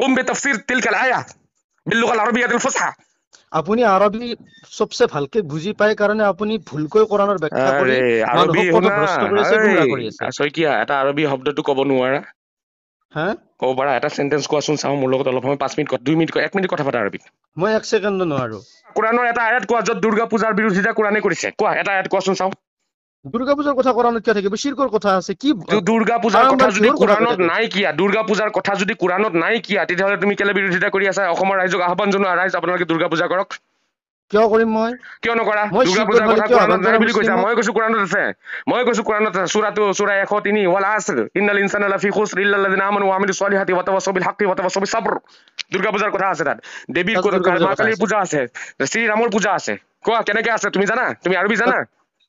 قم بتفسير تلك الآية باللغة العربية الفصحى আপুনি আৰবী সবচে ভালকে বুজি পাই কাৰণে আপুনি ভুলকৈ কোৰাণৰ ব্যাখ্যা এটা আৰবী শব্দটো ক'ব নোৱাৰা হা ক'ব পাৰা এটা চেণ্টেন্স কোৱাচোন চাওঁ মোৰ লগত অলপ সময় পাঁচ মিনিট দুই মিনিট এক মিনিট কথা পাতা আৰবী মই এক ছেকেণ্ড নোৱাৰো কোৰাণৰ এটা আয়াত কোৱা য'ত দুৰ্গা পূজাৰ বিৰোধিতা কোৰাণে কৰিছে কোৱা এটা আয়াত কোৱাচোন চাওঁ দুৰ্গাপূজাৰ কথা কৰা কিয় থাকিব শিৰকৰ কথা আছে কি দুৰ্গাপূজাৰ কথা যদি কোৰাণত নাই কিয়া দুৰ্গাপূজাৰ কথা যদি কোৰাণত নাই কিয়া তেতিয়াহলে তুমি কেলে বিৰোধিতা কৰি আছা অসমৰ ৰাইজক আহ্বান জনোৱা ৰাইজ আপোনালোকে দুৰ্গাপূজা কৰক কিয় কৰিম মই কিয় নকৰা মই কৈছো কোৰাণত আছে মই কৈছো কোৰাণত আছে চুৰাটো চুৰা এশ তিনি ৱালা আছে ইন্দাল ইনচান আলা ফিখুচ ৰিল্লা দিনা আমানো আমি ছোৱালী হাতী বাতাব ছবি শাকী বাতাব ছবি চাপৰ দুৰ্গাপূজাৰ কথা আছে তাত দেৱীৰ মা কালীৰ পূজা আছে শ্ৰীৰামৰ পূজা আছে কোৱা কেনেকে আছে তুমি জানা তুমি আৰু বি জানা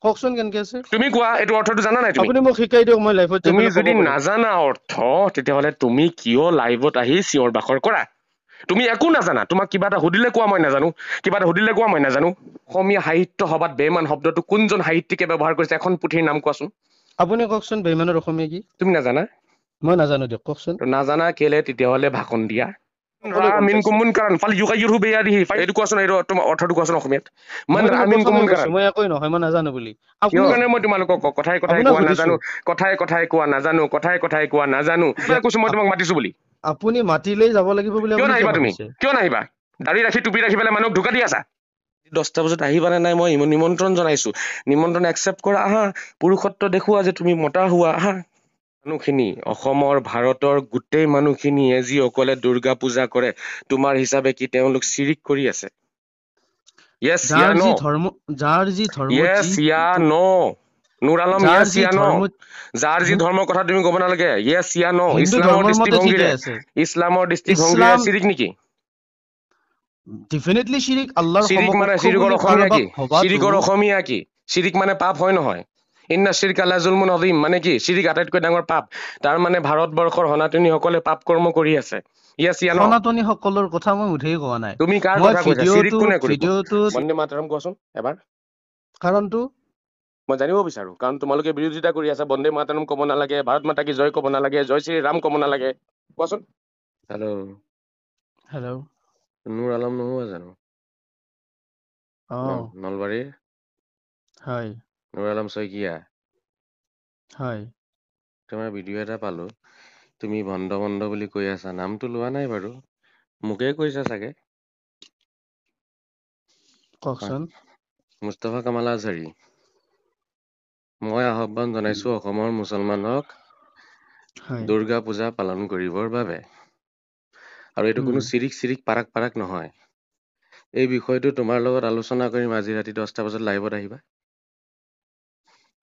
কওকচোন কেনেকে আছে তুমি কোৱা এইটো অৰ্থটো জানা নাই তুমি আপুনি মোক শিকাই দিয়ক মই লাইভত তুমি যদি নাজানা অৰ্থ তেতিয়াহলে তুমি কিয় লাইভত আহি চিঞৰ বাখৰ কৰা তুমি একো নাজানা তোমাক কিবা এটা সুধিলে কোৱা মই নাজানো কিবা এটা সুধিলে কোৱা মই নাজানো অসমীয়া সাহিত্য সভাত বেমান শব্দটো কোনজন সাহিত্যিকে ব্যৱহাৰ কৰিছে এখন পুথিৰ নাম কোৱাচোন আপুনি কওকচোন বেমানৰ অসমীয়া কি তুমি নাজানা মই নাজানো দিয়ক কওকচোন নাজানা কেলে তেতিয়াহলে ভাষণ দিয়া কিয় নাহিবা তুমি কিয় ৰাখি টুপি পেলাই মানুহক ধোকা আছা দহটা বজাত আহিবানে নাই মই নিমন্ত্ৰণ জনাইছো নিমন্ত্ৰণ একচেপ্ট কৰা আহা পুৰুষত্ব দেখুওৱা যে তুমি মতা হোৱা আহা মানুহখিনি অসমৰ ভাৰতৰ গোটেই মানুহখিনিয়ে যিসকলে অকলে দুৰ্গা পূজা কৰে তোমাৰ হিচাপে কি তেওঁলোক চিৰিক কৰি আছে যাৰ যি ধৰ্ম কথা তুমি কব নালাগে ইছলামৰ দৃষ্টিভংগীৰে চিৰিক নেকি ডেফিনেটলি চিৰিক আল্লাহ চিৰিক মানে চিৰিকৰ অসমীয়া কি চিৰিক মানে পাপ হয় নহয় ইন্না শ্ৰীক আলা জুলমুন অজিম মানে কি শ্ৰীক আটাইতকৈ ডাঙৰ পাপ তাৰ ভাৰতবৰ্ষৰ সনাতনীসকলে পাপ কৰ্ম কৰি আছে সনাতনীসকলৰ কথা মই মুঠেই কোৱা নাই তুমি কাৰ কথা কৈছা শ্ৰীক কোনে কৰিব বন্দে মাতৰম কোৱাচোন এবাৰ কাৰণটো মই জানিব বিচাৰো কাৰণ তোমালোকে বিৰোধিতা কৰি আছা বন্দে মাতৰম ক'ব নালাগে ভাৰত মাতা কি জয় ক'ব নালাগে জয় শ্ৰী ৰাম ক'ব নালাগে কোৱাচোন হেল্ল' হেল্ল' নূৰ আলম নহয় জানো অ নলবাৰী হয় নুৰ আলম শইকীয়া হয় তোমাৰ ভিডিঅ' এটা পালোঁ তুমি ভণ্ড বন্ধ বুলি কৈ আছা নামটো লোৱা নাই বাৰু মোকেই কৈছা চাগে কওকচোন মুস্তফা কামাল আজহাৰী মই আহ্বান জনাইছো অসমৰ মুছলমানক দুৰ্গা পূজা পালন কৰিবৰ বাবে আৰু এইটো কোনো চিৰিক চিৰিক পাৰাক পাৰাক নহয় এই বিষয়টো তোমাৰ লগত আলোচনা কৰিম আজি ৰাতি দহটা বজাত লাইভত আহিবা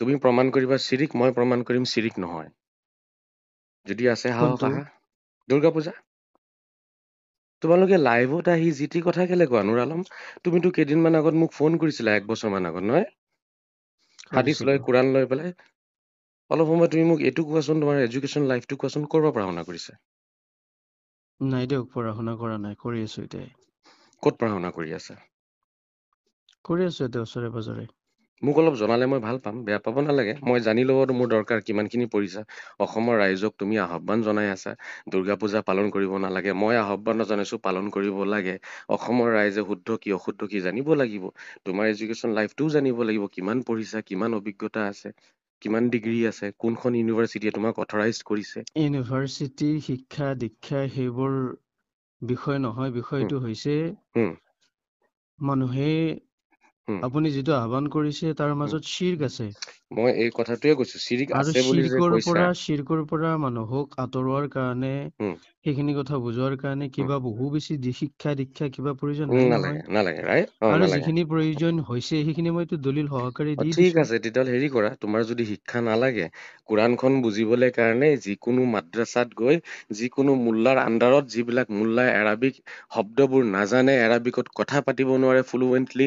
তুমি প্ৰমাণ কৰিবা চিৰিক মই প্ৰমাণ কৰিম চিৰিক নহয় যদি আছে সাহস আহা দুৰ্গা পূজা তোমালোকে লাইভত আহি যি টি কথা কেলে কোৱা নুৰ আলম তুমিতো কেইদিনমান আগত মোক ফোন কৰিছিলা এক বছৰমান আগত নহয় হাদিছ লৈ কোৰাণ লৈ পেলাই অলপ সময় তুমি মোক এইটো কোৱাচোন তোমাৰ এডুকেশ্যন লাইফটো কোৱাচোন ক'ৰ পৰা পঢ়া শুনা কৰিছে নাই দিয়ক পঢ়া শুনা কৰা নাই কৰি আছো এতিয়া ক'ত পঢ়া শুনা কৰি আছা কৰি আছো এতিয়া ওচৰে পাজৰে মোক অলপ জনালে মই ভাল পাম বেয়া পাব নালাগে মই জানি ল'বতো মোৰ দৰকাৰ কিমানখিনি পৰিছা অসমৰ ৰাইজক তুমি আহ্বান জনাই আছা দুৰ্গা পূজা পালন কৰিব নালাগে মই আহ্বান নজনাইছোঁ পালন কৰিব লাগে অসমৰ ৰাইজে শুদ্ধ কি অশুদ্ধ কি জানিব লাগিব তোমাৰ এডুকেশ্যন লাইফটোও জানিব লাগিব কিমান পঢ়িছা কিমান অভিজ্ঞতা আছে কিমান ডিগ্ৰী আছে কোনখন ইউনিভাৰ্চিটিয়ে তোমাক অথৰাইজ কৰিছে ইউনিভাৰ্চিটিৰ শিক্ষা দীক্ষা সেইবোৰ বিষয় নহয় বিষয়টো হৈছে মানুহে আপুনি যিটো আহ্বান কৰিছে তাৰ মাজত শিৰ আছে মই এই কথাটোৱে কৈছো চিৰিক আছে বুলি পৰা চিৰিকৰ পৰা মানুহক আঁতৰোৱাৰ কাৰণে সেইখিনি কথা বুজোৱাৰ কাৰণে কিবা বহু বেছি শিক্ষা দীক্ষা কিবা প্ৰয়োজন নালাগে নালাগে আৰু যিখিনি প্ৰয়োজন হৈছে সেইখিনি মইতো দলিল সহকাৰে দি ঠিক আছে তেতিয়াহ'লে হেৰি কৰা তোমাৰ যদি শিক্ষা নালাগে কোৰাণখন বুজিবলৈ কাৰণে যি কোনো মাদ্ৰাছাত গৈ যি কোনো মোল্লাৰ আণ্ডাৰত যিবিলাক মোল্লাই এৰাবিক শব্দবোৰ নাজানে এৰাবিকত কথা পাতিব নোৱাৰে ফ্লুৱেণ্টলি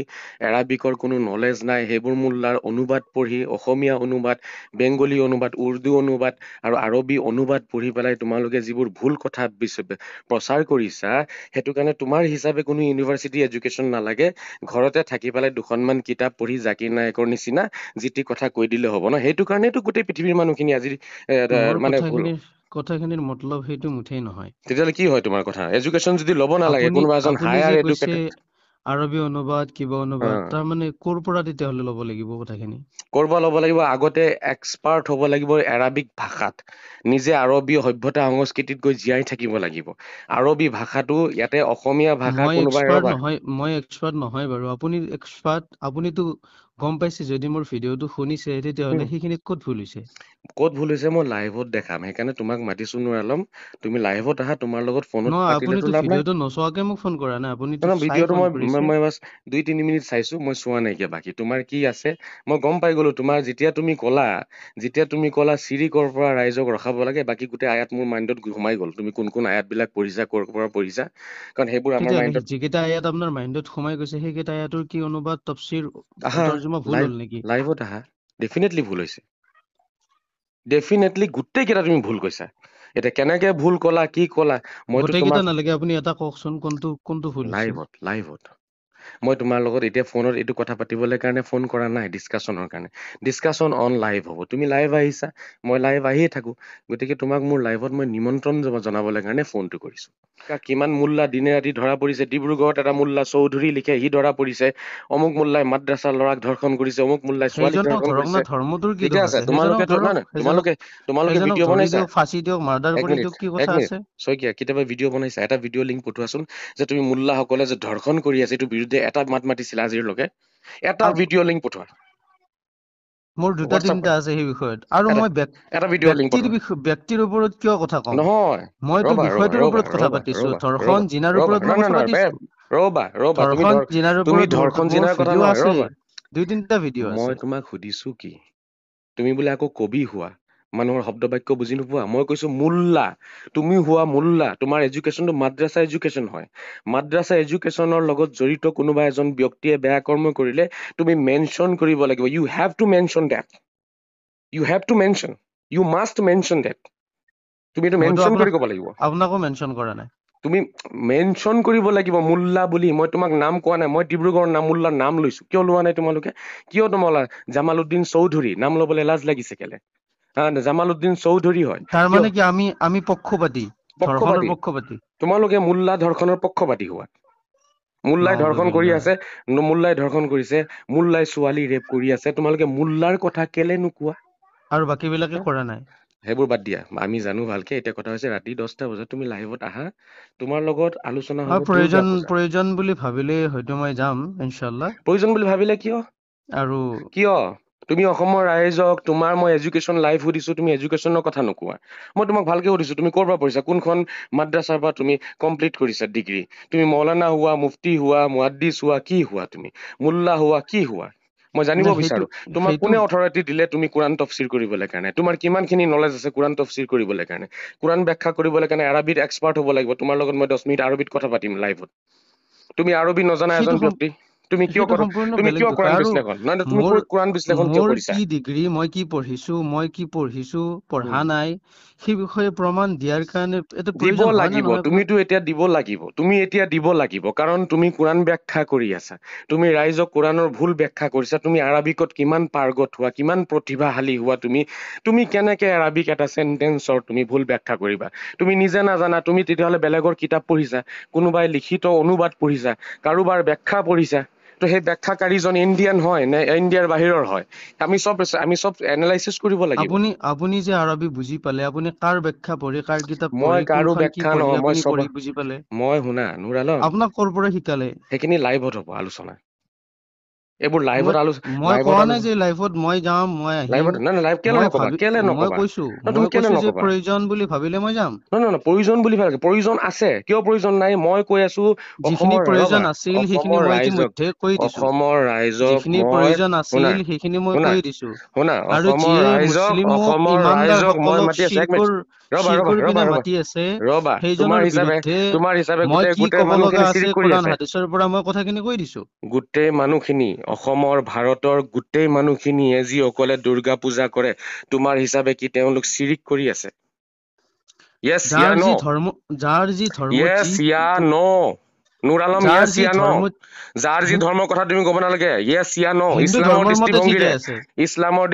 এৰাবিকৰ কোনো নলেজ নাই সেইবোৰ মোল্লাৰ অনুবাদ পঢ়ি অসম অসমীয়া অনুবাদ বেংগলী অনুবাদ উৰ্দু অনুবাদ আৰু আৰবী অনুবাদ পঢ়ি পেলাই তোমালোকে যিবোৰ ভুল কথা প্ৰচাৰ কৰিছা সেইটো কাৰণে তোমাৰ হিচাপে কোনো ইউনিভাৰ্চিটি এডুকেশ্যন নালাগে ঘৰতে থাকি পেলাই দুখনমান কিতাপ পঢ়ি জাকিৰ নায়কৰ নিচিনা যি টি কথা কৈ দিলে হ'ব ন সেইটো কাৰণেতো গোটেই পৃথিৱীৰ মানুহখিনি আজি মানে কথাখিনিৰ মতলব সেইটো মুঠেই নহয় তেতিয়াহ'লে কি হয় তোমাৰ কথা এডুকেশ্যন যদি ল'ব নালাগে কোনোবা এজন হায়াৰ এডুকেশ্যন আৰবী অনুবাদ কিবা অনুবাদ তাৰমানে কৰ পৰা তেতিয়াহলে লব লাগিব কথাখিনি কৰবা লব লাগিব আগতে এক্সপাৰ্ট হব লাগিব এৰাবিক ভাষাত নিজে আৰবী সভ্যতা সংস্কৃতিত গৈ জীয়াই থাকিব লাগিব আৰবী ভাষাটো ইয়াতে অসমীয়া ভাষা কোনোবা নহয় মই এক্সপাৰ্ট নহয় বাৰু আপুনি এক্সপাৰ্ট আপুনিতো গম পাইছে যদি মোৰ ভিডিঅ'টো শুনিছে তেতিয়াহ'লে সেইখিনিত ক'ত ভুল হৈছে ক'ত ভুল হৈছে মই লাইভত দেখাম সেইকাৰণে তোমাক মাতিছো নোৱাৰ ল'ম তুমি লাইভত আহা তোমাৰ লগত ফোনত ভিডিঅ'টো নচোৱাকে মোক ফোন কৰা না আপুনি ভিডিঅ'টো মই মই বাছ দুই তিনি মিনিট চাইছো মই চোৱা নাইকিয়া বাকী তোমাৰ কি আছে মই গম পাই গ'লো তোমাৰ যেতিয়া তুমি ক'লা যেতিয়া তুমি ক'লা চিৰিকৰ পৰা ৰাইজক ৰখাব লাগে বাকী গোটেই আয়াত মোৰ মাইণ্ডত সোমাই গ'ল তুমি কোন কোন আয়াত বিলাক পঢ়িছা ক'ৰ পৰা পঢ়িছা কাৰণ সেইবোৰ আমাৰ মাইণ্ডত যিকেইটা আয়াত আপোনাৰ মাইণ্ডত সোমাই গৈছে সেইকেইটা আয়াতৰ কি অনুবাদ তফচিৰ আছো ভুল হল নেকি লাইভত আহা ডেফিনেটলি ভুল হৈছে ডেফিনেটলি গোটেইকেইটা তুমি ভুল কৈছা এতিয়া কেনেকে ভুল কলা কি কলা মই গোটেইকেইটা নালাগে আপুনি এটা কওকচোন কোনটো কোনটো ভুল লাইভত লাইভত মই তোমাৰ লগত এতিয়া ফোনত এইটো কথা পাতিবলৈ কাৰণে ফোন কৰা নাই ডিছকাশ্যনৰ কাৰণে ডিছকাশ্যন অন লাইভ হ'ব তুমি লাইভ আহিছা মই লাইভ আহিয়ে থাকোঁ গতিকে তোমাক মোৰ লাইভত মই নিমন্ত্ৰণ জনাবলৈ কাৰণে ফোনটো কৰিছোঁ কিমান মোল্লা দিনে ৰাতি ধৰা পৰিছে ডিব্ৰুগড়ত এটা মোল্লা চৌধুৰী লিখে সি ধৰা পৰিছে অমুক মোল্লাই মাদ্ৰাছাৰ ল'ৰাক ধৰ্ষণ কৰিছে অমুক মোল্লাই ছোৱালী ধৰ্ষণ কৰিছে ঠিকে আছে তোমালোকে তোমালোকে তোমালোকে ভিডিঅ' বনাইছা শইকীয়া কেতিয়াবা ভিডিঅ' বনাইছা এটা ভিডিঅ' লিংক পঠোৱাচোন যে তুমি মোল্লাসকলে যে ধৰ্ষণ কৰি আছে এইটো বিৰুদ্ধে যে এটা মাত মাতিছিল আজিৰ লগে এটা ভিডিঅ' লিংক পঠোৱা মোৰ দুটা চিন্তা আছে সেই বিষয়ত আৰু মই এটা ভিডিঅ' লিংক ব্যক্তিৰ ওপৰত কিয় কথা কওঁ নহয় মই তো বিষয়টোৰ ওপৰত কথা পাতিছো ধৰখন জিনাৰ ওপৰত ৰবা ৰবা তুমি তুমি ধৰখন জিনাৰ কথা কৈছো দুই তিনিটা ভিডিঅ' মই তোমাক সুধিছো কি তুমি বোলে আকৌ কবি হোৱা মানুহৰ শব্দ বাক্য বুজি নোপোৱা মই কৈছো মোল্লা তুমি হোৱা মোল্লা তোমাৰ এডুকেশ্যনটো মাদ্ৰাছা এডুকেশ্যন হয় মাদ্ৰাছা এডুকেশ্যনৰ লগত জড়িত কোনোবা এজন ব্যক্তিয়ে বেয়া কৰ্ম কৰিলে তুমি মেনশ্যন কৰিব লাগিব you have to mention date you have to mention you must mention date তুমি এইটো মেনশ্যন কৰি ক'ব লাগিব আপোনাকো মেনশ্যন কৰা নাই তুমি মেনশ্যন কৰিব লাগিব মোল্লা বুলি মই তোমাক নাম কোৱা নাই মই ডিব্ৰুগড়ৰ নাম মোল্লাৰ নাম লৈছো কিয় লোৱা নাই তোমালোকে কিয় তোমালোকে জামালুদ্দিন চৌধুৰী নাম ল'বলৈ লাজ লাগিছে কেলে জামালউদ্দিন চৌধুৰী হয় তাৰ মানে কি আমি আমি পক্ষপাতী পক্ষপাতী পক্ষপাতী তোমালোকে মুল্লা ধৰ্ষণৰ পক্ষপাতী হোৱা মুল্লাই ধৰ্ষণ কৰি আছে মুল্লাই ধৰ্ষণ কৰিছে মুল্লাই ছোৱালী ৰেপ কৰি আছে তোমালোকে মুল্লাৰ কথা কেলে নোকোৱা আৰু বাকীবিলাকে কৰা নাই সেইবোৰ বাদ দিয়া আমি জানো ভালকে এতিয়া কথা হৈছে ৰাতি দহটা বজাত তুমি লাইভত আহা তোমাৰ লগত আলোচনা হ'ব প্ৰয়োজন প্ৰয়োজন বুলি ভাবিলে হয়তো মই যাম ইনশাল্লাহ প্ৰয়োজন বুলি ভাবিলে কিয় আৰু কিয় তুমি অসমৰ ৰাইজক তোমাৰ মই এডুকেশ্যন লাইফ সুধিছো তুমি এডুকেশ্যনৰ কথা নোকোৱা মই তোমাক ভালকে সুধিছো তুমি ক'ৰ পৰা পঢ়িছা কোনখন মাদ্ৰাছাৰ পৰা তুমি কমপ্লিট কৰিছা ডিগ্ৰী তুমি মৌলানা হোৱা মুফটি হোৱা মুৱাদ্দিছ হোৱা কি হোৱা তুমি মোল্লা হোৱা কি হোৱা মই জানিব বিচাৰো তোমাক কোনে অথৰিটি দিলে তুমি কোৰাণ তফচিৰ কৰিবলৈ কাৰণে তোমাৰ কিমানখিনি নলেজ আছে কোৰাণ তফচিৰ কৰিবলৈ কাৰণে কোৰাণ ব্যাখ্যা কৰিবলৈ কাৰণে আৰবিত এক্সপাৰ্ট হ'ব লাগিব তোমাৰ লগত মই দহ মিনিট আৰবিত কথা পাতিম লাইভত তুমি আৰবি নজনা এজন ব্যক্তি কাৰণ তুমি কোৰাণ ব্যাখ্যা কৰি আছা তুমি ৰাইজক কোৰাণৰ ভুল ব্যাখ্যা কৰিছা তুমি আৰবিকত কিমান পাৰ্গত হোৱা কিমান প্ৰতিভাশালী হোৱা তুমি তুমি কেনেকে আৰবিক এটা চেণ্টেঞ্চৰ তুমি ভুল ব্যাখ্যা কৰিবা তুমি নিজে নাজানা তুমি তেতিয়াহ'লে বেলেগৰ কিতাপ পঢ়িছা কোনোবাই লিখিত অনুবাদ পঢ়িছা কাৰোবাৰ ব্যাখ্যা পঢ়িছা তো সেই ব্যাখ্যাকাৰীজন ইণ্ডিয়ান হয় নে ইণ্ডিয়াৰ বাহিৰৰ হয় আমি চব আমি চব এনালাইচিছ কৰিব লাগিব আপুনি আপুনি যে আৰবী বুজি পালে আপুনি কাৰ ব্যাখ্যা পঢ়ি কাৰ কিতাপ মই কাৰো ব্যাখ্যা নহয় মই চব বুজি পালে মই শুনা নুৰাল আপোনাক কৰ পৰা শিকালে সেইখিনি লাইভত হ'ব আলোচনা এইবোৰ লাইভত আলোচ মই কোৱা নাই যে লাইভত মই যাম মই আহিম লাইভত না লাইভ কেলে নকবা কেলে নকবা মই কৈছো তুমি কেলে নকবা প্ৰয়োজন বুলি ভাবিলে মই যাম না না না প্ৰয়োজন বুলি ভাবিলে প্ৰয়োজন আছে কিয় প্ৰয়োজন নাই মই কৈ আছো যিখিনি প্ৰয়োজন আছিল সেইখিনি মই ইতি মধ্যে কৈ দিছো অসমৰ ৰাইজক যিখিনি প্ৰয়োজন আছিল সেইখিনি মই কৈ দিছো শুনা অসমৰ ৰাইজক অসমৰ ৰাইজক মই মাতি আছো এক মিনিট গোটেই মানুহখিনি অসমৰ ভাৰতৰ গোটেই মানুহখিনিয়ে যি অকলে দুৰ্গা পূজা কৰে তোমাৰ হিচাপে কি তেওঁলোক চিৰিক কৰি আছে ইছলামৰ দৃষ্টিভংগীৰে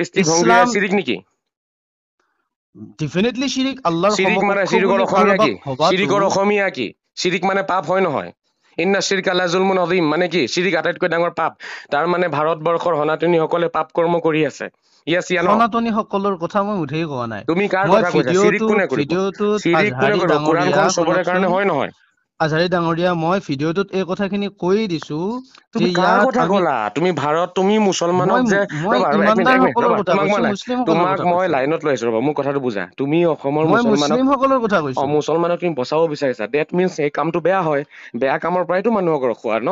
চিৰিক নেকি ডেফিনেটলি শিরিক আল্লাহর শিরিক মানে শিরিক অসমীয়া কি শিরিক অসমীয়া কি শিরিক মানে পাপ হয় নহয় ইন্না শিরিক আল্লাহ জুলমুন অজিম মানে কি শিরিক আটাইতকৈ ডাঙৰ পাপ তাৰ মানে ভাৰতবৰ্ষৰ সনাতনী সকলে পাপ কৰ্ম কৰি আছে কথা মই কোৱা নাই তুমি কাৰণে হয় নহয় আজাৰি ডাঙৰীয়া মই ভিডিঅটোত এই কথাখিনি কৈ দিছো যে ইয়াত তুমি ভাৰত তুমি মুছলমানক যে তোমাক মই লাইনত লৈ আছো ৰবা মোক কথাটো বুজা তুমি অসমৰ মুছলমানসকলৰ কথা কৈছো মুছলমানক তুমি বচাব বিচাৰিছা ডেট মিনছ সেই কামটো বেয়া হয় বেয়া কামৰ পৰাইতো মানুহক ৰখোৱা ন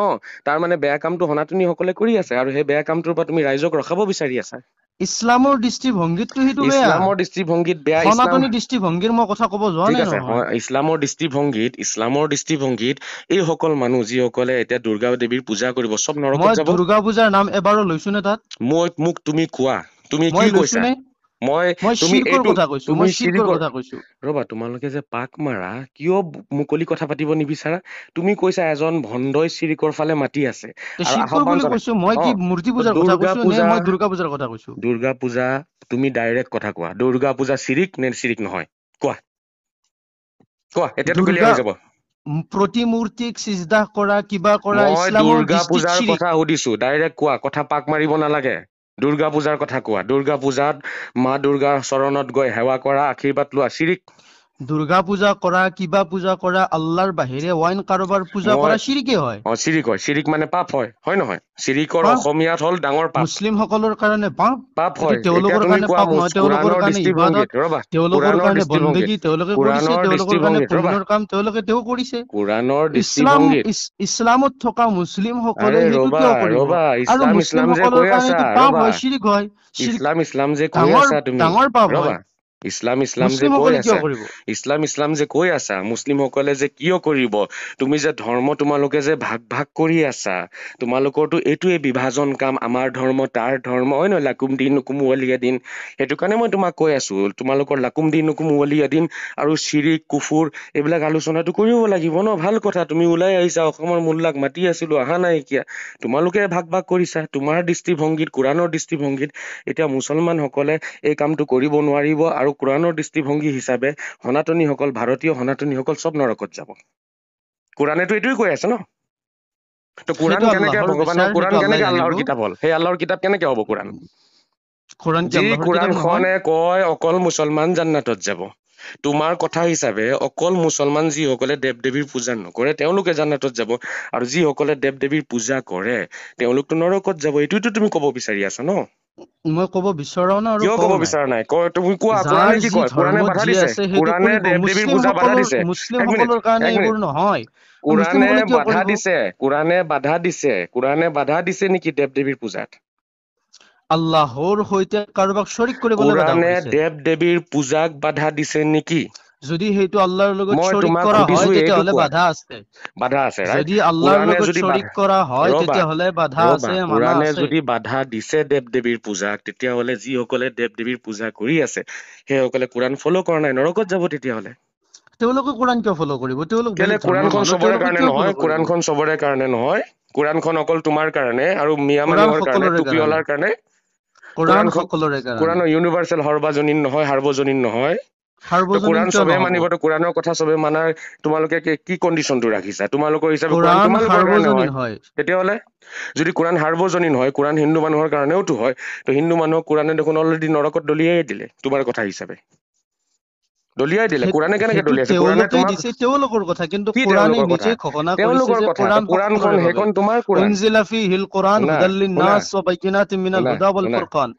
তাৰমানে বেয়া কামটো সনাতনীসকলে কৰি আছে আৰু সেই বেয়া কামটোৰ পৰা তুমি ৰাইজক ৰখাব বিচাৰি আছা ইছলামৰ দৃষ্টিভংগীতটো সেইটো ইছলামৰ দৃষ্টিভংগীত বেয়া সনাতনী দৃষ্টিভংগীৰ মই কথা কব যোৱা নাই ইছলামৰ দৃষ্টিভংগীত ইছলামৰ দৃষ্টিভংগীত এই সকল মানুহ যিসকলে এতিয়া দুৰ্গা দেৱীৰ পূজা কৰিব চব নৰকত যাব দুৰ্গা পূজাৰ নাম এবাৰ লৈছো তাত মই মোক তুমি কোৱা তুমি কি কৈছা মই ৰবা তোমালোকে যে পাক মাৰা কিয় মুকলি কথা পাতিব নিবিচাৰা তুমি কৈছা এজন ভণ্ডই চিৰিকৰ ফালে মাতি আছে দুৰ্গা পূজা তুমি ডাইৰেক্ট কথা কোৱা দুৰ্গা পূজা চিৰিক নে চিৰিক নহয় কোৱা কোৱা এতিয়াতো গলি হৈ যাব প্ৰতিমূৰ্তিক কৰা কিবা কৰা ইছলামৰ দৃষ্টিত কথা সুধিছো ডাইৰেক্ট কোৱা কথা পাক মাৰিব নালাগে দুৰ্গা পূজাৰ কথা কোৱা দুৰ্গা পূজাত মা দুৰ্গাৰ চৰণত গৈ সেৱা কৰা আশীৰ্বাদ লোৱা চিৰিক দুৰ্গা পূজা কৰা কিবা পূজা কৰা আল্লাৰ বাহিৰে অইন কাৰোবাৰ পূজা কৰা চিৰিকে হয় অ চিৰিক হয় চিৰিক মানে পাপ হয় হয় নহয় চিৰিকৰ অসমীয়াত হল ডাঙৰ পাপ মুছলিম সকলৰ কাৰণে পাপ পাপ হয় তেওঁলোকৰ কাৰণে পাপ নহয় তেওঁলোকৰ কাৰণে ইবাদত ৰবা তেওঁলোকৰ কাৰণে বন্দেগী তেওঁলোকে কৰিছে তেওঁলোকৰ কাৰণে পুণ্যৰ কাম তেওঁলোকে তেওঁ কৰিছে কোৰাণৰ ইছলাম ইছলামত থকা মুছলিম সকলে সেইটো কিয় কৰিব আৰু মুছলিম সকলৰ কাৰণে পাপ হয় চিৰিক হয় ইছলাম ইছলাম যে কৈ আছা তুমি ডাঙৰ পাপ হয় ইছলাম ইছলাম যে কৈ আছে ইছলাম ইছলাম যে কৈ আছা মুছলিমসকলে যে কিয় কৰিব তুমি যে ধৰ্ম তোমালোকে যে ভাগ ভাগ কৰি আছা তোমালোকৰতো এইটোৱে বিভাজন কাম আমাৰ ধৰ্ম তাৰ ধৰ্ম হয় ন লাকুম দিন নুকুমুৱলীয়া দিন সেইটো কাৰণে মই তোমাক কৈ আছো তোমালোকৰ লাকুম দিন নুকুমুৱলীয়া দিন আৰু চিৰিক কুফুৰ এইবিলাক আলোচনাটো কৰিব লাগিব ন ভাল কথা তুমি ওলাই আহিছা অসমৰ মূল্যাক মাতি আছিলোঁ অহা নাই এতিয়া তোমালোকে ভাগ ভাগ কৰিছা তোমাৰ দৃষ্টিভংগীত কোৰাণৰ দৃষ্টিভংগীত এতিয়া মুছলমানসকলে এই কামটো কৰিব নোৱাৰিব আৰু আৰু কোৰাণৰ দৃষ্টিভংগী হিচাপে সনাতনীসকল ভাৰতীয় সনাতনীসকল চব নৰকত যাব কোৰাণেতো এইটোৱেই কৈ আছে ন ত কেনেকে হব কোৰাণ যি কয় অকল মুছলমান জান্নাতত যাব তোমাৰ কথা হিচাপে অকল মুছলমান যিসকলে দেৱ দেৱীৰ পূজা নকৰে তেওঁলোকে জান্নাতত যাব আৰু যিসকলে দেৱ দেৱীৰ পূজা কৰে তেওঁলোকতো নৰকত যাব এইটোতো তুমি কব বিচাৰি আছা ন মই ক'ব বিচৰা নাই কিয় ক'ব বিচৰা নাই কয় তুমি কোৱা কোৰানে কি কয় কোৰানে বাধা দিছে কোৰানে দেৱদেৱীৰ পূজা বাধা দিছে মুছলিমসকলৰ কাৰণে এইবোৰ নহয় কোৰানে বাধা দিছে কোৰানে বাধা দিছে কোৰানে বাধা দিছে নেকি দেৱদেৱীৰ পূজাত আল্লাহৰ সৈতে কাৰোবাক শৰীক কৰিবলৈ বাধা দিছে কোৰানে দেৱদেৱীৰ পূজাক বাধা দিছে নেকি যদি সেইটো আল্লাহৰ লগত শৰীক কৰা হয় তেতিয়াহলে বাধা আছে বাধা আছে যদি আল্লাহৰ লগত শৰীক কৰা হয় তেতিয়াহলে বাধা আছে মানে যদি বাধা দিছে দেব দেবীৰ পূজা তেতিয়াহলে যি সকলে দেব দেবীৰ পূজা কৰি আছে সেই সকলে কোৰআন ফলো কৰা নাই নৰকত যাব তেতিয়াহলে তেওঁলোকে কোৰআন কিয় ফলো কৰিব তেওঁলোকে কেলে কোৰআনখন সবৰে কাৰণে নহয় কোৰআনখন সবৰে কাৰণে নহয় কোৰআনখন অকল তোমাৰ কাৰণে আৰু মিয়ামাৰৰ কাৰণে টুপিওলাৰ কাৰণে কোৰআন সকলৰে কাৰণে কোৰআন ইউনিভাৰ্সেল সৰ্বজনীন নহয় সাৰ্বজনীন নহয় তেতিয়াহ'লে যদি কোৰাণ সাৰ্বজনীন হয় কোৰাণ হিন্দু মানুহৰ কাৰণেওতো হয় তো হিন্দু মানুহক কোৰাণে দেখোন অলৰেডি নৰকত দলিয়াই দিলে তোমাৰ কথা হিচাপে দলিয়াই দিলে কোৰাণে কেনেকে দলিয়াইছে তেওঁলোকৰ কথা কিন্তু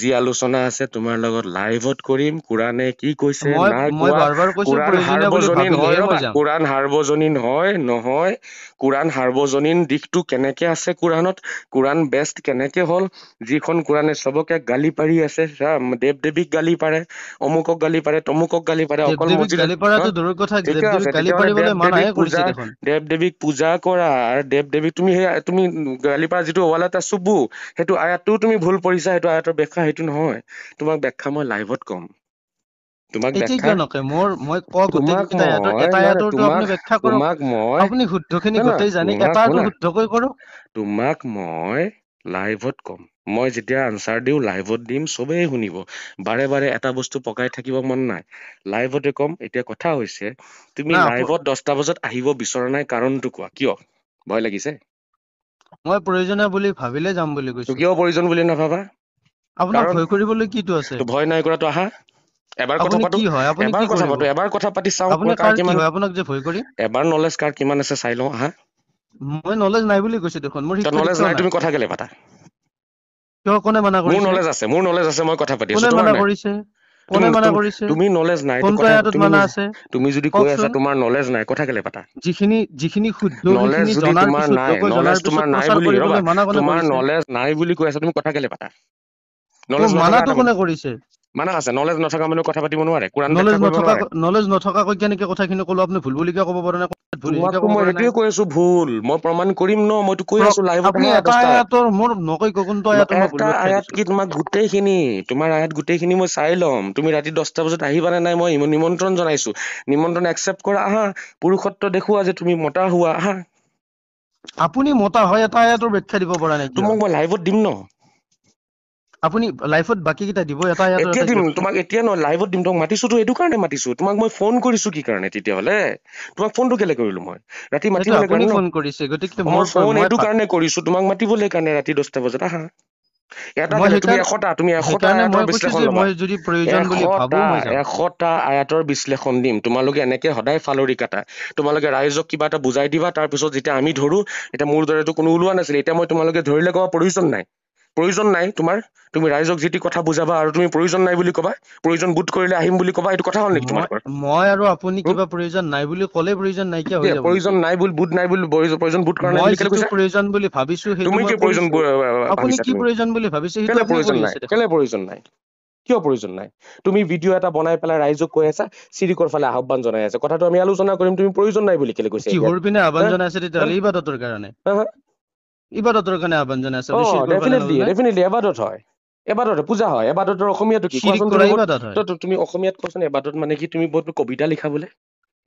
যি আলোচনা আছে তোমাৰ লগত লাইভত কৰিম কোৰাণে কি কৈছে কোৰাণ সাৰ্বজনীন হয় নহয় কোৰাণ সাৰ্বজনীন দিশটো কেনেকে আছে কোৰাণত কোৰাণ বেষ্ট কেনেকে হল যিখন কোৰাণে চবকে গালি পাৰি আছে দেৱ দেৱীক গালি পাৰে অমুকক গালি পাৰে তমুকক গালি পাৰে অকল দেৱ দেৱীক পূজা কৰা আৰু দেৱ দেৱীক তুমি সেই তুমি গালি পাৰা যিটো ৱালাটা চুবু সেইটো আয়াতটো তুমি ভুল পৰিছা সেইটো আয়াতৰ বেষ ব্যাখ্যা সেইটো নহয় তোমাক ব্যাখ্যা মই লাইভত কম তোমাক মই লাইভত কম মই যেতিয়া আনচাৰ দিওঁ লাইভত দিম চবেই শুনিব বাৰে বাৰে এটা বস্তু পকাই থাকিব মন নাই লাইভতে কম এতিয়া কথা হৈছে তুমি লাইভত দহটা বজাত আহিব বিচৰা নাই কাৰণটো কোৱা কিয় ভয় লাগিছে মই প্ৰয়োজনীয় বুলি ভাবিলে কিয় প্ৰয়োজন বুলি নাভাবা আপোনাৰ ভয় কৰিবলৈ কিটো আছে ভয় নাই কৰাটো আহা এবাৰ কথা পাতো এবাৰ কথা পাতো এবাৰ কথা পাতি চাওঁ আপুনি কাৰ কিমান হয় আপোনাক যে ভয় কৰি এবাৰ নলেজ কাৰ কিমান আছে চাই লওঁ আহা মই নলেজ নাই বুলি কৈছো দেখোন মোৰ নলেজ নাই তুমি কথা গেলে পাতা কিয় কোনে মানা কৰিছে মোৰ নলেজ আছে মোৰ নলেজ আছে মই কথা পাতি আছো কোনে মানা কৰিছে কোনে মানা কৰিছে তুমি নলেজ নাই কথা তুমি মানা আছে তুমি যদি কৈ আছা তোমাৰ নলেজ নাই কথা গেলে পাতা যিখিনি যিখিনি শুদ্ধ নলেজ যদি তোমাৰ নাই নলেজ তোমাৰ নাই বুলি তোমাৰ নলেজ নাই বুলি কৈ আছা তুমি কথা গেলে পাতা গোটেইখিনি তোমাৰ আয়াত গোটেইখিনি মই চাই লম তুমি ৰাতি দহটা বজাত আহিবা নে নাই মই নিমন্ত্ৰণ জনাইছো নিমন্ত্ৰণ একচেপ্ট কৰা আহা পুৰুষত্ব দেখুৱা যে তুমি মতা হোৱা আহা আপুনি মতা হয় এটা আয়াতৰ ব্যাখ্যা দিব পৰা নাই তোমাক মই লাইভত দিম ন আপুনি লাইফত বাকীকেইটা দিব এটা এতিয়া দিম তোমাক এতিয়া নহয় লাইভত দিম তোমাক মাতিছোতো এইটো কাৰণে মাতিছো তোমাক মই ফোন কৰিছো কি কাৰণে তেতিয়াহ'লে তোমাক ফোনটো কেলে কৰিলো মই ৰাতি মাতিবলৈ ফোন কৰিছে গতিকে মই ফোন এইটো কাৰণে কৰিছো তোমাক মাতিবলৈ কাৰণে ৰাতি দহটা বজাত আহা এশটা আয়াতৰ বিশ্লেষণ দিম তোমালোকে এনেকে সদায় ফালৰি কাটা তোমালোকে ৰাইজক কিবা এটা বুজাই দিবা তাৰপিছত যেতিয়া আমি ধৰো এতিয়া মোৰ দৰেতো কোনো ওলোৱা নাছিল এতিয়া মই তোমালোকে ধৰিলে কোৱা প্ৰয়োজন নাই প্ৰয়োজন নাই তোমাৰ তুমি ৰাইজক যি টি কথা বুজাবা আৰু তুমি প্ৰয়োজন নাই বুলি ক'বা প্ৰয়োজন বুট কৰিলে আহিম বুলি ক'বা এইটো কথা হ'ল নেকি তোমাৰ মই আৰু আপুনি কিবা প্ৰয়োজন নাই বুলি ক'লে প্ৰয়োজন নাইকিয়া হৈ যাব প্ৰয়োজন নাই বুলি বুট নাই বুলি প্ৰয়োজন বুট কৰা নাই বুলি প্ৰয়োজন বুলি ভাবিছো সেই তুমি কি প্ৰয়োজন আপুনি কি প্ৰয়োজন বুলি ভাবিছে সেইটো প্ৰয়োজন নাই কেলে প্ৰয়োজন নাই কিয় প্ৰয়োজন নাই তুমি ভিডিঅ' এটা বনাই পেলাই ৰাইজক কৈ আছা চিৰিকৰ ফালে আহ্বান জনাই আছা কথাটো আমি আলোচনা কৰিম তুমি প্ৰয়োজন নাই বুলি কেলে কৈছে কিহৰ পিনে আহ্বান জনাই আছে তেতিয়াহ'লে এই কাৰণে ইবাদতৰ কাৰণে আহ্বান জনাইছে ডেফিনেটলি ডেফিনেটলি ইবাদত হয় এবাদত পূজা হয় এবাদতৰ অসমীয়াতো কি কোৱাচোন তুমি অসমীয়াত কোৱাচোন এবাদত মানে কি তুমি বহুত কবিতা লিখা বোলে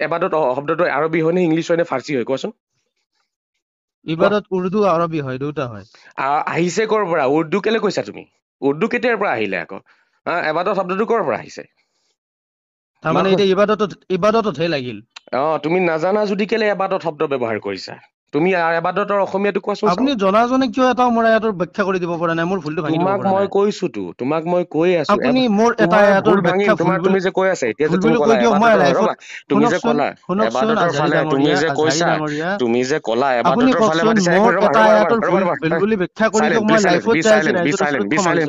এবাদত শব্দটো আৰবী হয়নে ইংলিছ হয়নে ফাৰ্চী হয় কোৱাচোন ইবাদত উৰ্দু আৰবী হয় দুটা হয় আহিছে কৰ পৰা উৰ্দু কেলে কৈছা তুমি উৰ্দু কেতিয়াৰ পৰা আহিলে আকৌ এবাদত শব্দটো কৰ পৰা আহিছে তাৰমানে এতিয়া ইবাদতত ইবাদততহে লাগিল অ তুমি নাজানা যদি কেলে এবাদত শব্দ ব্যৱহাৰ কৰিছা তুমি এবাদতৰ অসমীয়াটো কোৱাচোন আপুনি জনা কিয় এটাও মোৰ আয়াতৰ ব্যাখ্যা কৰি দিব পৰা নাই মোৰ ভুলটো ভাঙি তোমাক মই কৈছোতো তোমাক মই কৈ আছো আপুনি মোৰ এটা আয়াতৰ ব্যাখ্যা তোমাক তুমি যে কৈ আছে এতিয়া তুমি কৈ দিও মই লাইফ তুমি যে কলা এবাদতৰ ফালে তুমি যে কৈছা তুমি যে কলা এবাদতৰ ফালে মানে মোৰ এটা আয়াতৰ ভুল বুলি ব্যাখ্যা কৰি দিও মই লাইফ হৈ যায় বিসাইলেন বিসাইলেন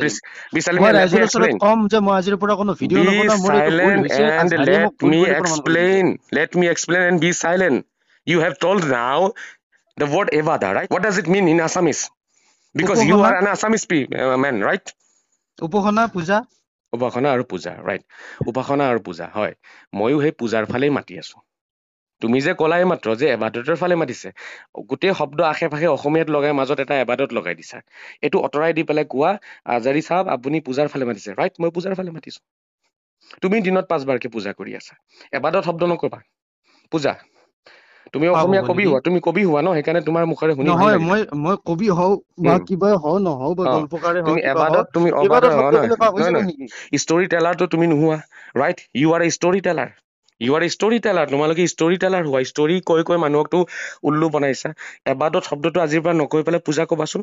বিসাইলেন মই লাইফ হৈ কম যে মই আজিৰ পৰা কোনো ভিডিও নকৰা মোৰ এটা ভুল হৈছে let me explain let me explain and B silent you have told now the word evada right what does it mean in assamese because upohana. you are an assamese man right upohana puja upohana aru puja right upohana aru puja hoy moyu he pujar phale mati asu তুমি যে কলাই মাত্ৰ যে এবাদতৰ ফালে মাতিছে গোটেই শব্দ আশে পাশে অসমীয়াত লগাই মাজত এটা এবাদত লগাই দিছা এইটো অঁতৰাই দি পেলাই কোৱা আজাৰী চাহ আপুনি পূজাৰ ফালে মাতিছে ৰাইট মই পূজাৰ ফালে মাতিছো তুমি দিনত পাঁচবাৰকে পূজা কৰি আছা এবাদত শব্দ নক'বা পূজা তুমি অসমীয়া কবি হোৱা তুমি কবি হোৱা ন সেইকাৰণে তোমাৰ মুখেৰে শুনি নহয় মই মই কবি হওঁ বা কিবা হওঁ নহওঁ বা গল্পকাৰে হওঁ তুমি এবাদত তুমি অবাদত হওঁ ন ষ্টৰী টেলাৰটো তুমি নোহোৱা right you are a story teller you are story teller তোমালোকে ষ্টৰি টেলাৰ হোৱা ষ্টৰি কৈ কৈ মানুহকতো উল্লু বনাইছা এবাদত শব্দটো আজিৰ পৰা নকৈ পেলাই পূজা ক'বাচোন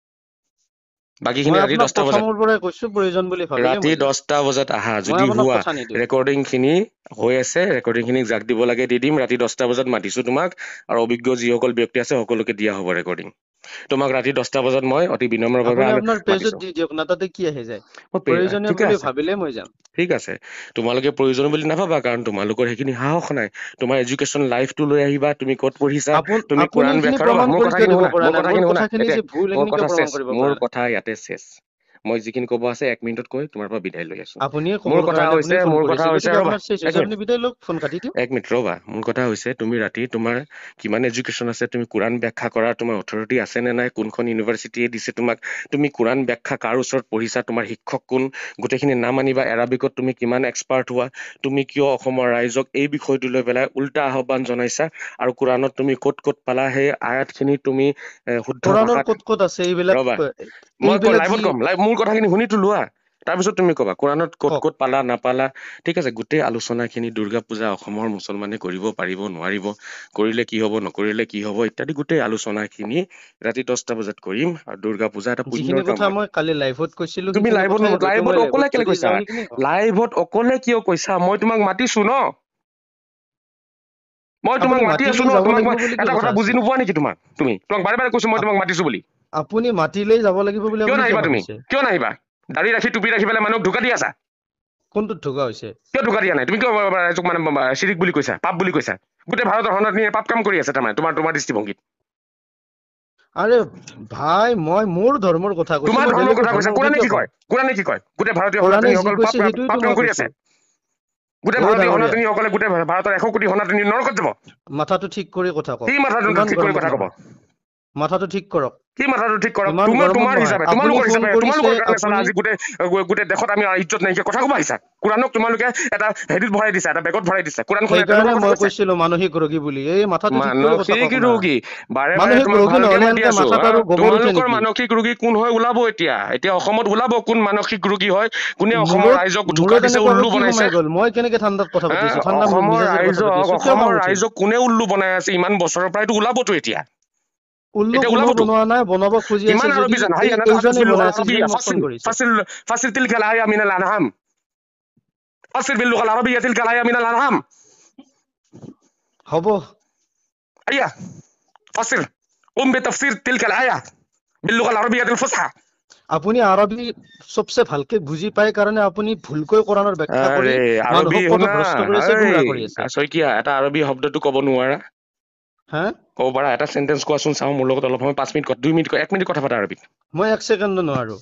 ৰাতি দহটা বজাত আহা যদি হোৱা ৰেকৰ্ডিং খিনি হৈ আছে ৰেকৰ্ডিং খিনি যাক দিব লাগে দি দিম ৰাতি দহটা বজাত মাতিছো তোমাক আৰু অভিজ্ঞ যিসকল ব্যক্তি আছে সকলোকে দিয়া হব ৰেকৰ্ডিং তোমাক ৰাতি দহটা বজাত মই অতি বিনম্ৰভাৱে ঠিক আছে তোমালোকে প্ৰয়োজন বুলি নাভাবা কাৰণ তোমালোকৰ সেইখিনি সাহস নাই তোমাৰ এডুকেশ্যন লাইফটো লৈ আহিবা তুমি কত পঢ়িছা তুমি কোৰাণ বেখাৰ মোৰ কথা ইয়াতে চেছ মই যিখিনি ক'ব আছে এক মিনিটত কৈ তোমাৰ পৰা বিদায় লৈ আছো এক মিনিট ৰবা মোৰ কথা হৈছে তুমি ৰাতি তোমাৰ কিমান এডুকেশ্যন আছে তুমি কোৰাণ ব্যাখ্যা কৰাৰ তোমাৰ অথৰিটি আছে নে নাই কোনখন ইউনিভাৰ্চিটিয়ে দিছে তোমাক তুমি কোৰাণ ব্যাখ্যা কাৰ ওচৰত পঢ়িছা তোমাৰ শিক্ষক কোন গোটেইখিনি নাম আনিবা এৰাবিকত তুমি কিমান এক্সপাৰ্ট হোৱা তুমি কিয় অসমৰ ৰাইজক এই বিষয়টো লৈ পেলাই উল্টা আহ্বান জনাইছা আৰু কোৰাণত তুমি ক'ত ক'ত পালা সেই আয়াতখিনি তুমি শুদ্ধ ক'ত ক'ত আছে এইবিলাক ৰবা মই লাইভত কম লাইভ মূল কথাখিনি শুনিতো লোৱা তাৰপিছত তুমি ক'বা কোৰাণত ক'ত ক'ত পালা নাপালা ঠিক আছে গোটেই আলোচনাখিনি দুৰ্গা পূজা অসমৰ মুছলমানে কৰিব পাৰিব নোৱাৰিব কৰিলে কি হ'ব নকৰিলে কি হ'ব ইত্যাদি গোটেই আলোচনাখিনি ৰাতি দহটা বজাত কৰিম আৰু দুৰ্গা পূজা এটা তুমি লাইভত লাইভত অকলে কেলে কৈছা লাইভত অকলে কিয় কৈছা মই তোমাক মাতিছো ন মই তোমাক মাতি আছো ন তোমাক এটা কথা বুজি নোপোৱা নেকি তোমাক তুমি তোমাক বাৰে বাৰে কৈছো মই তোমাক মাতিছো বুলি আপুনি মাতিলেই যাব লাগিব বুলি কিয় নাহিবা তুমি কিয় নাহিবা দাড়ি ৰাখি টুপি ৰাখি পেলাই মানুহক ঢুকাই দি আছা কোনটো ঢুকা হৈছে কিয় ঢুকাই দিয়া নাই তুমি কিয় ৰাইজক মানে চিৰিক বুলি কৈছা পাপ বুলি কৈছা গোটেই ভাৰতৰ সন্ধানে পাপ কাম কৰি আছে তাৰমানে তোমাৰ তোমাৰ দৃষ্টিভংগীত আৰে ভাই মই মোৰ ধৰ্মৰ কথা কইছি তোমার ধর্মর কথা কইছ কোরানে কি কয় কোরানে কি কয় গুটে ভারতীয় হনাতনি সকল পাপ পাপ কাম করি আছে গুটে ভারতীয় হনাতনি সকলে গুটে ভাৰতৰ 100 কোটি হনাতনি নৰক যাব মাথাটো ঠিক কৰি কথা কও কি মাথাটো ঠিক কৰি কথা কব মাথাটো ঠিক কৰক কি মাথাটো ঠিক কৰক তোমাৰ তোমাৰ হিচাপে তোমালোকৰ হিচাপে তোমালোকৰ কাৰণে চলা আজি গোটেই গোটেই দেশত আমি ইজ্জত নাইকিয়া কথা ক'ব আহিছা কোৰাণক তোমালোকে এটা হেৰিত ভৰাই দিছা এটা বেগত ভৰাই দিছা কোৰাণ খনে কাৰণে মই কৈছিলো মানসিক ৰোগী বুলি এই মাথাটো মানসিক ৰোগী বাৰে বাৰে তোমালোকৰ মানসিক ৰোগী কোন হয় ওলাব এতিয়া এতিয়া অসমত ওলাব কোন মানসিক ৰোগী হয় কোনে অসমৰ ৰাইজক ঢুকাই দিছে উল্লু বনাইছে মই কেনেকে ঠাণ্ডাত কথা পাতিছো ঠাণ্ডা অসমৰ ৰাইজক অসমৰ ৰাইজক কোনে উল্লু বনাই আছে ইমান বছৰৰ পৰাইতো ওলাবতো এতিয়া فصل تلك الآية من الأنعام فصل باللغة العربية تلك الآية من الأنعام هبو أيا فصل قم بتفسير تلك الآية باللغة العربية الفصحى আপুনি আৰবী সবচে ভালকে বুজি পায় কাৰণে আপুনি ভুলকৈ কোৰাণৰ ব্যাখ্যা কৰি আৰবী শুনা শইকীয়া এটা আৰবী শব্দটো ক'ব নোৱাৰা হা অ' পাৰা এটা চেণ্টেঞ্চ কোৱাচোন চাওঁ মোৰ লগত অলপ সময় পাঁচ মিনিট দুই মিনিট এক মিনিট কথা পাতা আৰু মই এক ছেকেণ্ডো নোৱাৰোঁ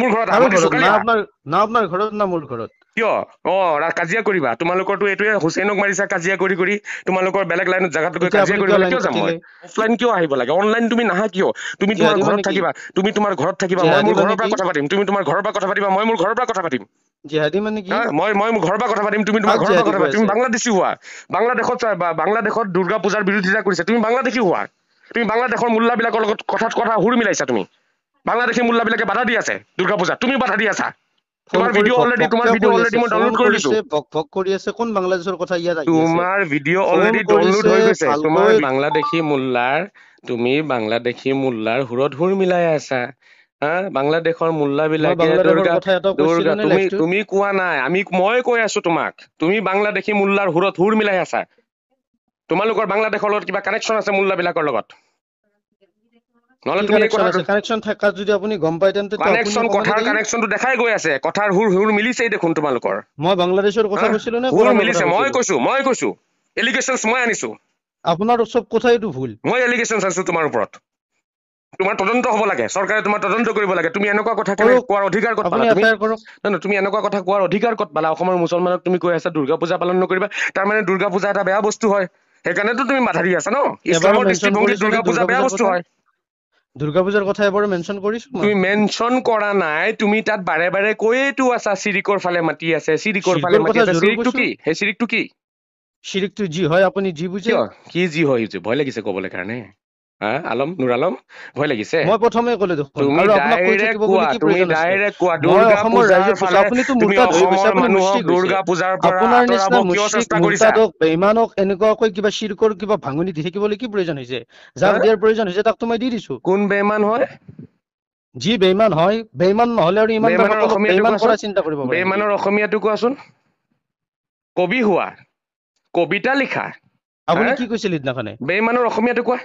মোৰ ঘৰত আপোনাৰ ঘৰত না মোৰ ঘৰত কিয় অ কাজিয়া কৰিবা তোমালোকৰতো এইটোৱে হুছেইনক মাৰিছা কাজিয়া কৰি কৰি তোমালোকৰ বেলেগ লাইনত জেগাত গৈ কাজিয়া কৰিব কিয় যাম মই অফলাইন কিয় আহিব লাগে অনলাইন তুমি নাহা কিয় তুমি তোমাৰ ঘৰত থাকিবা তুমি তোমাৰ ঘৰত থাকিবা মই মোৰ ঘৰৰ পৰা কথা পাতিম তুমি তোমাৰ ঘৰৰ পৰা কথা পাতিবা মই মোৰ ঘৰৰ পৰা কথা পাতিম জিহাদি মানে কি মই মই মোৰ ঘৰৰ পৰা কথা পাতিম তুমি তোমাৰ ঘৰৰ পৰা কথা পাতিম তুমি বাংলাদেশী হোৱা বাংলাদেশত বাংলাদেশত দুৰ্গা পূজাৰ বিৰোধিতা কৰিছা তুমি বাংলাদেশী হোৱা তুমি বাংলাদেশৰ মূল্যাবিলাকৰ লগত কথাত কথা সুৰ মিলাইছা তুমি বাংলাদেশে মোল্লাবিলাকে বাধা দি আছে দুৰ্গা পূজা তুমি বাধা দি আছা তোমাৰ ভিডিঅ' অলৰেডি তোমাৰ ভিডিঅ' অলৰেডি মই ডাউনলোড কৰি দিছো ভক ভক কৰি আছে কোন বাংলাদেশৰ কথা ইয়াত আহিছে তোমাৰ ভিডিঅ' অলৰেডি ডাউনলোড হৈ গৈছে তোমাৰ বাংলাদেশী মোল্লাৰ তুমি বাংলাদেশী মোল্লাৰ হুৰত হুৰ মিলাই আছা বাংলাদেশৰ মোল্লাবিলাক দুৰ্গা তুমি তুমি কোৱা নাই আমি মই কৈ আছো তোমাক তুমি বাংলাদেশী মোল্লাৰ হুৰত হুৰ মিলাই আছা তোমালোকৰ বাংলাদেশৰ লগত কিবা কানেকচন আছে মোল্লাবিলাকৰ লগত অসমৰ মুছলমানক তুমি কৈ আছা দুৰ্গা পূজা পালন নকৰিবা তাৰমানে দুৰ্গা পূজা এটা বেয়া বস্তু হয় সেইকাৰণেতো তুমি মাথা দি আছা ন ইছলামৰ দৃষ্টিভংগী দুৰ্গা পূজা বেয়া বস্তু হয় দুৰ্গা পূজাৰ কথা এবাৰ মেনশ্যন কৰিছো তুমি মেনচন কৰা নাই তুমি তাত বাৰে বাৰে কৈয়েতো আছা চিৰিকৰ ফালে মাটি আছে চিৰিকৰ ফালে মাটি আছে চিৰিকটো কি সেই চিৰিকটো কি চিৰিকটো যি হয় আপুনি যি বুজে কি যি হয় ভয় লাগিছে কবলৈ কাৰণে বেমানক এনেকুৱাকৈ কিবা চিৰকৰ কিবা ভাঙনি দি থাকিবলৈ কি প্ৰয়োজন হৈছে যাক দিয়াৰ প্ৰয়োজন হৈছে তাক তুমি দি দিছো কোন বেমান হয় যি বেইমান হয় বেমান নহলে আৰু ইমান বেমান কৰা চিন্তা কৰিব বেমানৰ অসমীয়াটো কোৱাচোন কবি হোৱা কবিতা লিখা আপুনি কি কৈছিল সিদিনাখনে বেইমানৰ অসমীয়াটো কোৱা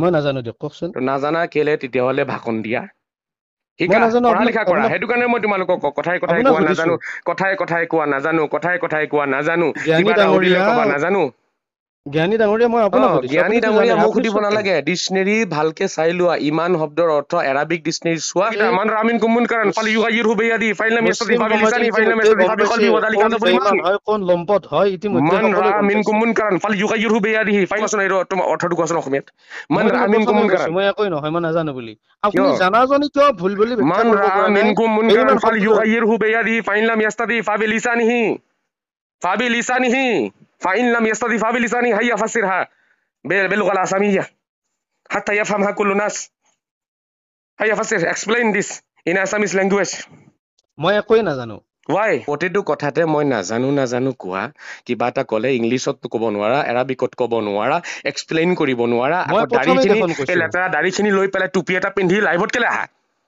মই নাজানো দিয়ক কওকচোন নাজানা কেলে তেতিয়াহলে ভাষণ দিয়া কথাই কথাই কোৱা নাজানো কথাই কথাই কোৱা নাজানো কথাই কথাই কোৱা নাজানো জ্ঞানী ডাঙৰীয়া মই আপোনাক জ্ঞানী ডাঙৰীয়া মোক সুধিব নালাগে ডিকশ্যনেৰী ভালকে চাই লোৱা ইমান শব্দৰ অৰ্থ এৰাবিক ডিকশ্যনেৰী চোৱা তোমাৰ অৰ্থটো কোৱাছন অসমীয়াত ইমান নহয় মই নাজানো বুলি ভুল বুলি ইমান فابي لسانه فان لم يستطع فابي لسانه هيا فسرها باللغه العصاميه حتى يفهمها كل الناس هيا فسر explain this in Assamese language মই একোৱে নাজানো ৱাই প্ৰতিটো কথাতে মই নাজানো নাজানো কোৱা কিবা এটা ক'লে ইংলিছততো ক'ব নোৱাৰা এৰাবিকত ক'ব নোৱাৰা এক্সপ্লেইন কৰিব নোৱাৰা দাড়িখিনি লেতেৰা দাড়িখিনি লৈ পেলাই টুপি এটা পিন্ধি লাইভত কেলে আহা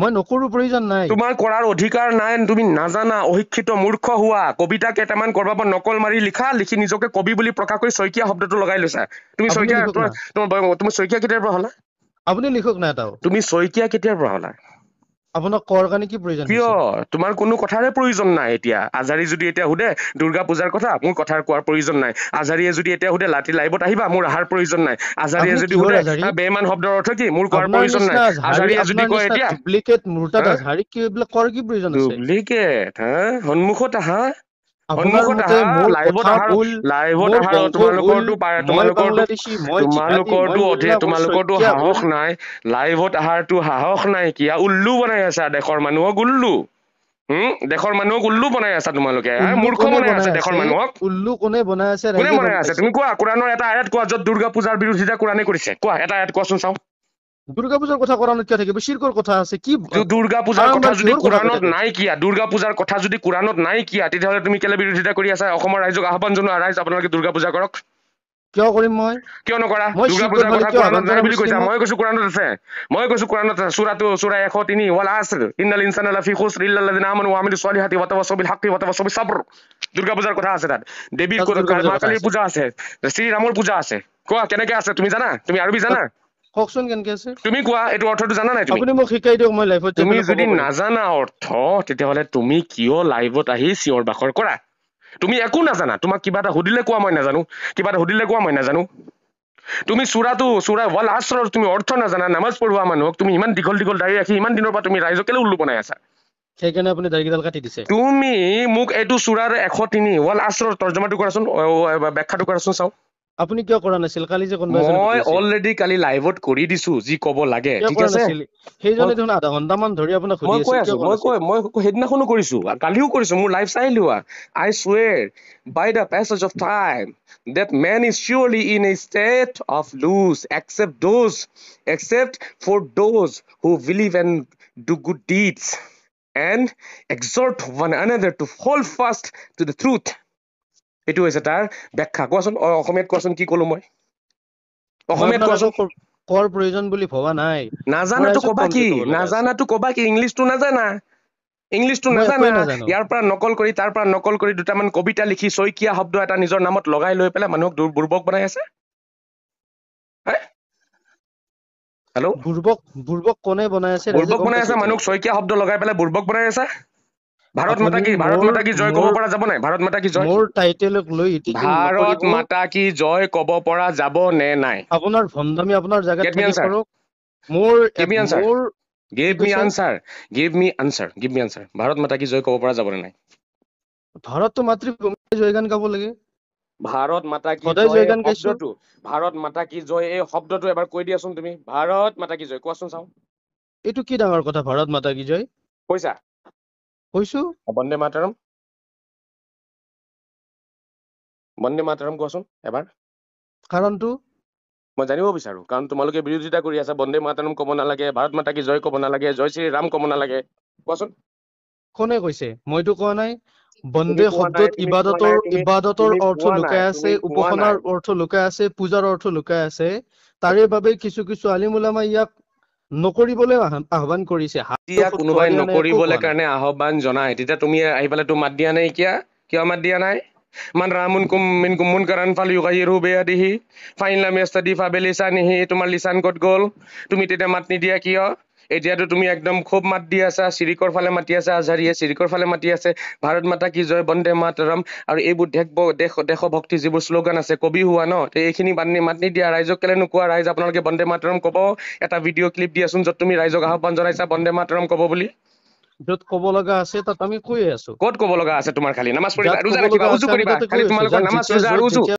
মই নকৰো প্ৰয়োজন নাই তোমাৰ কৰাৰ অধিকাৰ নাই তুমি নাজানা অশিক্ষিত মূৰ্খ হোৱা কবিতা কেইটামান কৰবাৰ পৰা নকল মাৰি লিখা লিখি নিজকে কবি বুলি প্ৰকাশ কৰি শইকীয়া শব্দটো লগাই লৈছা তুমি শইকীয়া তুমি শইকীয়া কেতিয়াৰ পৰা হলা আপুনি লিখক নাই তাও তুমি শইকীয়া কেতিয়াৰ পৰা হলা আপোনাক কৰ কাৰণে কি প্ৰয়োজন কিয় তোমাৰ কোনো কথাৰে প্ৰয়োজন নাই এতিয়া আজাৰী যদি এতিয়া সোধে দুৰ্গা পূজাৰ কথা মোৰ কথাৰ কোৱাৰ প্ৰয়োজন নাই আজাৰীয়ে যদি এতিয়া সোধে লাঠি লাইভত আহিবা মোৰ আহাৰ প্ৰয়োজন নাই আজাৰীয়ে যদি সোধে বেমান শব্দৰ অৰ্থ কি মোৰ কোৱাৰ প্ৰয়োজন নাই আজাৰীয়ে যদি কয় এতিয়া ডুপ্লিকেট মূৰ্তাত আজাৰী কি এইবিলাক কৰ কি প্ৰয়োজন আছে ডুপ্লিকেট হা সন্মুখত আহা উল্লু বনাই আছা দেশৰ মানুহক উল্লু হম দেশৰ মানুহক উল্লু বনাই আছা তোমালোকে মূৰ্খ বনাই আছা দেশৰ মানুহক উল্লু কোনে বনাই আছে কোনে বনাই আছে তুমি কোৱা কোৰাণৰ এটা আয়াত কোৱা যত দুৰ্গা পূজাৰ বিৰোধিতা কোৰাণে কৰিছে কোৱা এটা আয়াত কোৱাচোন চাওঁ দুৰ্গা পূজাৰ কথা কোৰাণত কিয় থাকিব শিৰকৰ কথা আছে কি দুৰ্গা পূজাৰ কথা যদি কোৰাণত নাই কিয়া দুৰ্গা পূজাৰ কথা যদি কোৰাণত নাই কিয়া তেতিয়াহলে তুমি কেলে বিৰোধিতা কৰি আছা অসমৰ ৰাইজক আহ্বান জনোৱা ৰাইজ আপোনালোকে দুৰ্গা পূজা কৰক কিয় কৰিম মই কিয় নকৰা দুৰ্গা পূজাৰ কথা কোৰাণত নাই বুলি কৈছা মই কৈছো কোৰাণত আছে মই কৈছো কোৰাণত আছে চুৰাটো চুৰা এশ তিনি ৱাল আছে ইন্দাল ইনচান ফি খুচ ইল্লা লাদিন আমন ৱা আমিন ছোৱালী হাতী ৱাটাবা ছবিল হাতী ৱাটাবা ছবি চাবৰ দুৰ্গা পূজাৰ কথা আছে তাত দেৱীৰ মা পূজা আছে শ্ৰীৰামৰ পূজা আছে কোৱা কেনেকে আছে তুমি জানা তুমি আৰু জানা কওকচোন কেনেকৈ আছে তুমি কোৱা এইটো অৰ্থটো জানা নাই আপুনি মোক শিকাই দিয়ক মই লাইভত তুমি যদি নাজানা অৰ্থ তেতিয়াহ'লে তুমি কিয় লাইভত আহি চিঞৰ বাখৰ কৰা তুমি একো নাজানা তোমাক কিবা এটা সুধিলে কোৱা মই নাজানো কিবা এটা সুধিলে কোৱা মই নাজানো তুমি চূড়াটো চূড়া ৱাল আশ্ৰৰ তুমি অৰ্থ নাজানা নামাজ পঢ়োৱা মানুহক তুমি ইমান দীঘল দীঘল দাঢ়ি ৰাখি ইমান দিনৰ পৰা তুমি ৰাইজক কেলে উল্লু বনাই আছা সেইকাৰণে আপুনি দাড়িকেইডাল কাটি দিছে তুমি মোক এইটো চূড়াৰ এশ তিনি ৱাল আশ্ৰৰ তৰ্জমাটো কৰাচোন ব্যাখ্যাটো কৰাচোন চাওঁ আপুনি কিয় কৰা নাছিল কালি যে কোনোবা মই অলৰেডি কালি লাইভত কৰি দিছো যি কব লাগে ঠিক আছে সেইজনে দেখোন আধা ঘণ্টামান ধৰি আপোনাক মই কৈ মই কৈ মই সেইদিনাখনো কৰিছো কালিও কৰিছো মোৰ লাইভ চাই লোৱা I swear by the passage of time that man is surely in a state of loss except those except for those who believe and do good deeds and exhort one another to hold fast to the truth এইটো হৈছে তাৰ ব্যাখ্যা কোৱাচোন অসমীয়াত কোৱাচোন কি কলো মই অসমীয়াত কোৱাচোন কৰ প্ৰয়োজন বুলি ভবা নাই নাজানাটো কবা কি নাজানাটো কবা কি ইংলিছটো নাজানা ইংলিছটো নাজানা ইয়াৰ পৰা নকল কৰি তাৰ পৰা নকল কৰি দুটামান কবিতা লিখি শইকীয়া শব্দ এটা নিজৰ নামত লগাই লৈ পেলাই মানুহক বুৰ্বক বনাই আছে হেল্ল' বুৰ্বক বুৰ্বক কোনে বনাই আছে বুৰ্বক বনাই আছে মানুহক শইকীয়া শব্দ লগাই পেলাই বুৰ্বক বনাই আছে ভাৰত মাতা কি ভাৰত মাতা কি জয় কব পৰা যাব নাই ভাৰত মাতা কি জয় মোৰ টাইটেলক লৈ ভাৰত মাতা কি জয় কব পৰা যাব নে নাই আপোনাৰ ভণ্ডামী আপোনাৰ জাগাত গেট মি মোৰ get me answer get me answer get me answer get me answer Bharat Mata কি জয় কব পৰা যাব নে নাই ভাৰত তো মাতৃভূমি জয় গান গাব লাগে ভাৰত মাতা কি জয় জয় গান কৈছো ভাৰত মাতা কি জয় এই শব্দটো এবাৰ কৈ দিয়াচোন তুমি ভাৰত মাতা কি জয় কোৱাচোন চাও এইটো কি ডাঙৰ কথা ভাৰত মাতা কি জয় কৈছা কৈছো বন্দে মাতৰম বন্দে মাতৰম কোৱাচোন এবাৰ কাৰণটো মই জানিব বিচাৰো কাৰণ তোমালোকে বিৰোধিতা কৰি আছা বন্দে মাতৰম ক'ব নালাগে ভাৰত মাতা কি জয় ক'ব নালাগে জয় শ্ৰী ৰাম ক'ব নালাগে কোৱাচোন কোনে কৈছে মইতো কোৱা নাই বন্দে শব্দত ইবাদতৰ ইবাদতৰ অৰ্থ লুকাই আছে উপাসনাৰ অৰ্থ লুকাই আছে পূজাৰ অৰ্থ লুকাই আছে তাৰে বাবে কিছু কিছু আলিমুলামাই ইয়াক নকৰিবলৈ আহ্বান কৰিছে কোনোবাই নকৰিবলৈ কাৰণে আহ্বান জনায় তেতিয়া তুমি আহি পেলাই তোৰ মাত দিয়া নাই কিয়া কিয় মাত দিয়া নাই মান ৰামুন কুম মিন কুমুন কাৰণ ফালি উগাই ৰু বেয়া ফাইন লামি এস্তা দি তোমাৰ লিচান ক'ত গ'ল তুমি তেতিয়া মাত নিদিয়া কিয় এতিয়াতো তুমি একদম খুব মাত দি আছা চিৰিকৰ ফালে মাতি আছা আজাৰীয়ে চিৰিকৰ ফালে মাতি আছে ভাৰত মাতা কি জয় বন্দে মাতৰম আৰু এইবোৰ দেশ দেশ দেশভক্তি যিবোৰ শ্লোগান আছে কবি হোৱা ন এইখিনি মাত মাত নিদিয়া ৰাইজক কেলে নোকোৱা ৰাইজ আপোনালোকে বন্দে মাতৰম কব এটা ভিডিঅ' ক্লিপ দিয়াচোন য'ত তুমি ৰাইজক আহ্বান জনাইছা বন্দে মাতৰম কব বুলি য'ত ক'ব লগা আছে তাত আমি কৈয়ে আছো ক'ত ক'ব লগা আছে তোমাৰ খালী নামাজ পঢ়িবা ৰোজা ৰাখিবা উজু কৰিবা খালী তোমালোকৰ নামাজ ৰোজা আৰু উজু